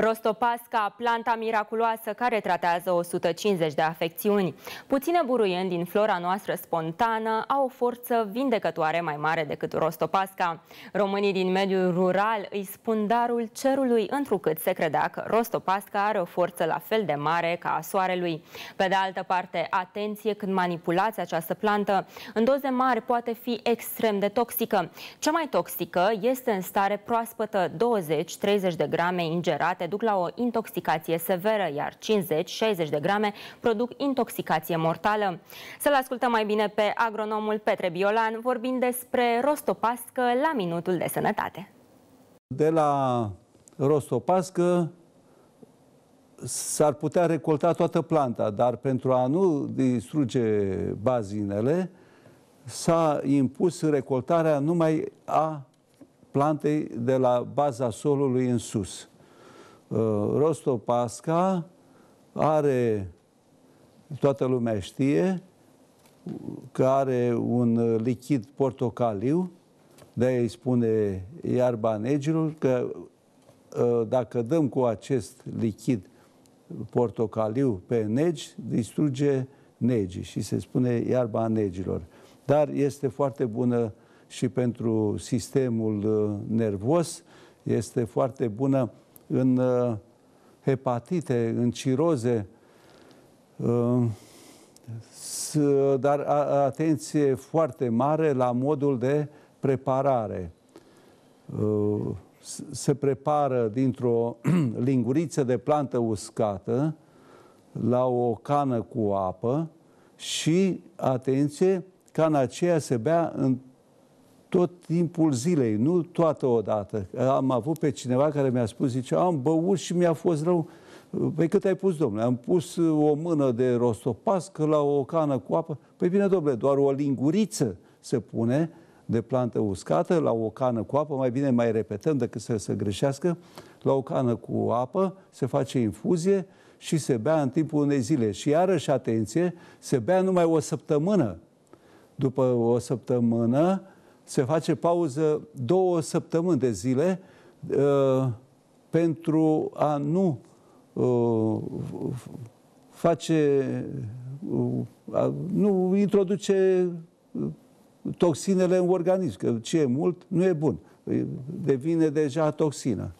Rostopasca, planta miraculoasă care tratează 150 de afecțiuni. Puține buruieni din flora noastră spontană au o forță vindecătoare mai mare decât Rostopasca. Românii din mediul rural îi spun darul cerului întrucât se credea că Rostopasca are o forță la fel de mare ca a soarelui. Pe de altă parte, atenție când manipulați această plantă. În doze mari poate fi extrem de toxică. Cea mai toxică este în stare proaspătă 20-30 de grame ingerate duc la o intoxicație severă, iar 50-60 de grame produc intoxicație mortală. Să-l ascultăm mai bine pe agronomul Petre Biolan vorbind despre rostopască la Minutul de Sănătate. De la rostopască s-ar putea recolta toată planta, dar pentru a nu distruge bazinele, s-a impus recoltarea numai a plantei de la baza solului în sus. Uh, Rostopasca are, toată lumea știe, că are un uh, lichid portocaliu, de îi spune iarba negilor, că uh, dacă dăm cu acest lichid portocaliu pe negi, distruge negi și se spune iarba negilor. Dar este foarte bună și pentru sistemul nervos, este foarte bună în uh, hepatite, în ciroze. Uh, dar atenție foarte mare la modul de preparare. Uh, se prepară dintr-o linguriță de plantă uscată la o cană cu apă și, atenție, cana aceea se bea în tot timpul zilei, nu toată odată. Am avut pe cineva care mi-a spus, zice, am băut și mi-a fost rău. Păi cât ai pus, domnule? Am pus o mână de rostopască la o cană cu apă. Păi bine, domnule, doar o linguriță se pune de plantă uscată la o cană cu apă, mai bine mai repetăm decât să se greșească, la o cană cu apă se face infuzie și se bea în timpul unei zile. Și iarăși, atenție, se bea numai o săptămână. După o săptămână, se face pauză două săptămâni de zile uh, pentru a nu uh, face, uh, nu introduce toxinele în organism, că ce e mult nu e bun, devine deja toxină.